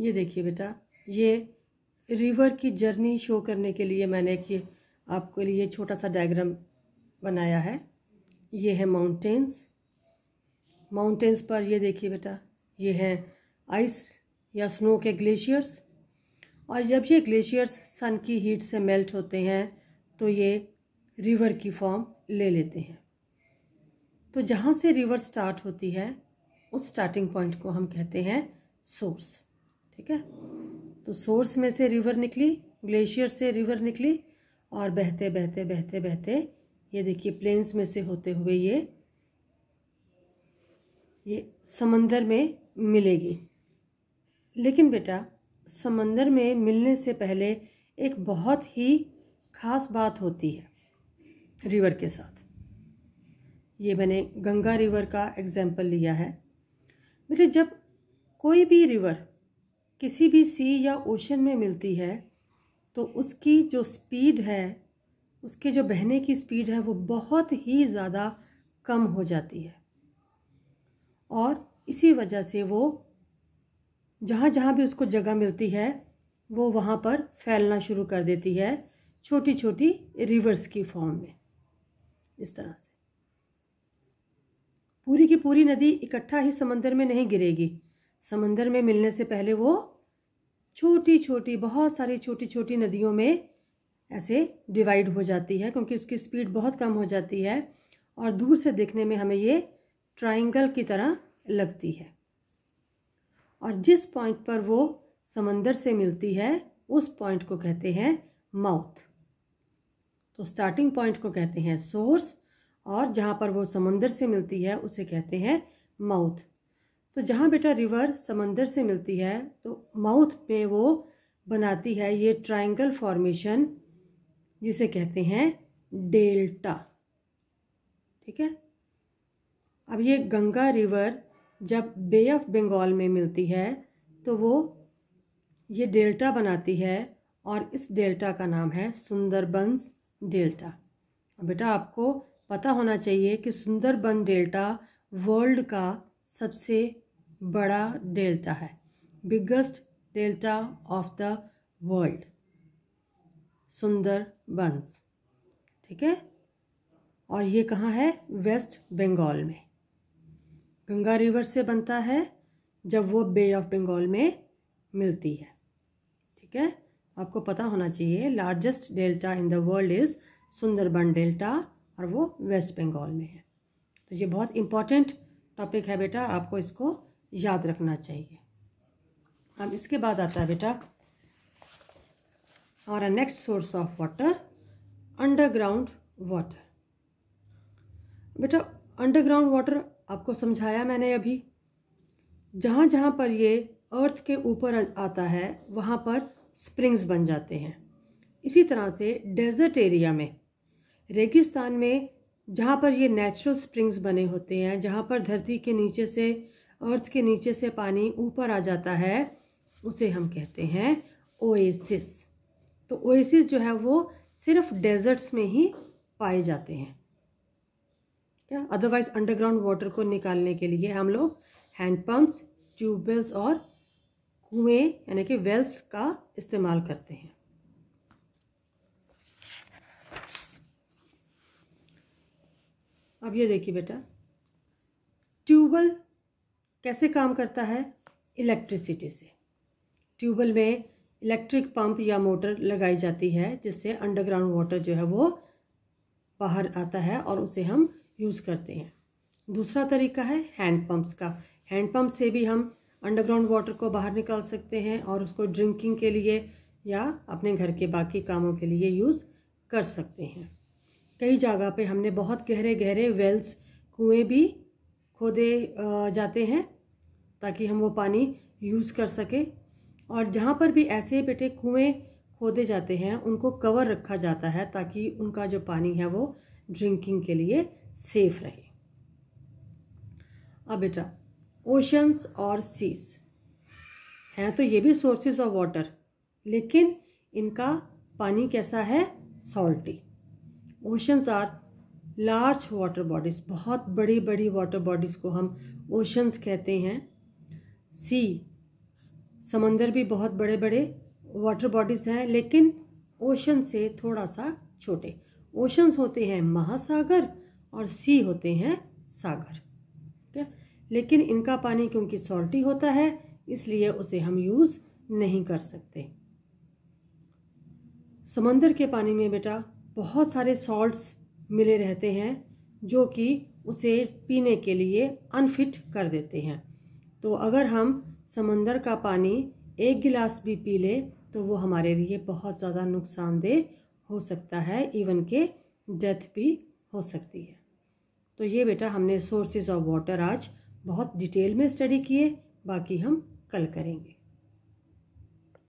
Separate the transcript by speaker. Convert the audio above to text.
Speaker 1: ये देखिए बेटा ये रिवर की जर्नी शो करने के लिए मैंने एक आपके लिए छोटा सा डायग्राम बनाया है ये है माउंटेंस माउंटेंस पर ये देखिए बेटा ये है आइस या स्नो के ग्लेशियर्स और जब ये ग्लेशियर्स सन की हीट से मेल्ट होते हैं तो ये रिवर की फॉर्म ले लेते हैं तो जहाँ से रिवर स्टार्ट होती है उस स्टार्टिंग पॉइंट को हम कहते हैं सोर्स ठीक है तो सोर्स में से रिवर निकली ग्लेशियर से रिवर निकली और बहते बहते बहते बहते ये देखिए प्लेन्स में से होते हुए ये ये समंदर में मिलेगी लेकिन बेटा समंदर में मिलने से पहले एक बहुत ही ख़ास बात होती है रिवर के साथ ये मैंने गंगा रिवर का एग्ज़ाम्पल लिया है बेटे जब कोई भी रिवर किसी भी सी या ओशन में मिलती है तो उसकी जो स्पीड है उसके जो बहने की स्पीड है वो बहुत ही ज़्यादा कम हो जाती है और इसी वजह से वो जहाँ जहाँ भी उसको जगह मिलती है वो वहाँ पर फैलना शुरू कर देती है छोटी छोटी रिवर्स की फॉर्म में इस तरह से पूरी की पूरी नदी इकट्ठा ही समंदर में नहीं गिरेगी समंदर में मिलने से पहले वो छोटी छोटी बहुत सारी छोटी छोटी नदियों में ऐसे डिवाइड हो जाती है क्योंकि उसकी स्पीड बहुत कम हो जाती है और दूर से देखने में हमें ये ट्राइंगल की तरह लगती है और जिस पॉइंट पर वो समंदर से मिलती है उस पॉइंट को कहते हैं माउथ तो स्टार्टिंग पॉइंट को कहते हैं सोर्स और जहाँ पर वो समंदर से मिलती है उसे कहते हैं माउथ तो जहाँ बेटा रिवर समंदर से मिलती है तो माउथ पे वो बनाती है ये ट्राइंगल फॉर्मेशन जिसे कहते हैं डेल्टा ठीक है अब ये गंगा रिवर जब बे ऑफ बंगाल में मिलती है तो वो ये डेल्टा बनाती है और इस डेल्टा का नाम है सुंदरबंस डेल्टा बेटा आपको पता होना चाहिए कि सुंदरबन डेल्टा वर्ल्ड का सबसे बड़ा डेल्टा है biggest delta of the world Sundarbans ठीक है और ये कहाँ है वेस्ट बंगाल में गंगा रिवर से बनता है जब वो बे ऑफ बंगाल में मिलती है ठीक है आपको पता होना चाहिए largest delta in the world is Sundarban delta और वो वेस्ट बंगाल में है तो ये बहुत इम्पॉर्टेंट टॉपिक है बेटा आपको इसको याद रखना चाहिए अब इसके बाद आता है बेटा हमारा next source of water underground water बेटा अंडरग्राउंड वाटर आपको समझाया मैंने अभी जहाँ जहाँ पर ये अर्थ के ऊपर आता है वहाँ पर स्प्रिंग्स बन जाते हैं इसी तरह से डेजर्ट एरिया में रेगिस्तान में जहाँ पर ये नेचुरल स्प्रिंग्स बने होते हैं जहाँ पर धरती के नीचे से अर्थ के नीचे से पानी ऊपर आ जाता है उसे हम कहते हैं ओएसिस तो ओएसिस जो है वो सिर्फ डेजर्ट्स में ही पाए जाते हैं क्या अदरवाइज अंडरग्राउंड वाटर को निकालने के लिए हम लोग हैंडपम्प्स ट्यूबवेल्स और कुएँ यानी कि वेल्स का इस्तेमाल करते हैं अब ये देखिए बेटा ट्यूबवेल कैसे काम करता है इलेक्ट्रिसिटी से ट्यूबवेल में इलेक्ट्रिक पंप या मोटर लगाई जाती है जिससे अंडरग्राउंड वाटर जो है वो बाहर आता है और उसे हम यूज़ करते हैं दूसरा तरीका है हैंड पंप्स का हैंड पंप से भी हम अंडरग्राउंड वाटर को बाहर निकाल सकते हैं और उसको ड्रिंकिंग के लिए या अपने घर के बाकी कामों के लिए यूज़ कर सकते हैं कई जगह पे हमने बहुत गहरे गहरे वेल्स कुएँ भी खोदे जाते हैं ताकि हम वो पानी यूज़ कर सकें और जहाँ पर भी ऐसे बेटे कुएँ खोदे जाते हैं उनको कवर रखा जाता है ताकि उनका जो पानी है वो ड्रिंकिंग के लिए सेफ रहे अब बेटा ओशंस और सीस हैं तो ये भी सोर्सेज ऑफ वाटर लेकिन इनका पानी कैसा है salty oceans are large water bodies बहुत बड़ी बड़ी वाटर बॉडीज़ को हम ओशंस कहते हैं सी समंदर भी बहुत बड़े बड़े वाटर बॉडीज़ हैं लेकिन ओशन से थोड़ा सा छोटे ओशंस होते हैं महासागर और सी होते हैं सागर ठीक है लेकिन इनका पानी क्योंकि सॉल्टी होता है इसलिए उसे हम यूज़ नहीं कर सकते समंदर के पानी में बेटा बहुत सारे सॉल्ट्स मिले रहते हैं जो कि उसे पीने के लिए अनफिट कर देते हैं तो अगर हम समंदर का पानी एक गिलास भी पी लें तो वो हमारे लिए बहुत ज़्यादा नुकसानदेह हो सकता है इवन के डेथ भी हो सकती है तो ये बेटा हमने सोर्सेज ऑफ वाटर आज बहुत डिटेल में स्टडी किए बाकी हम कल करेंगे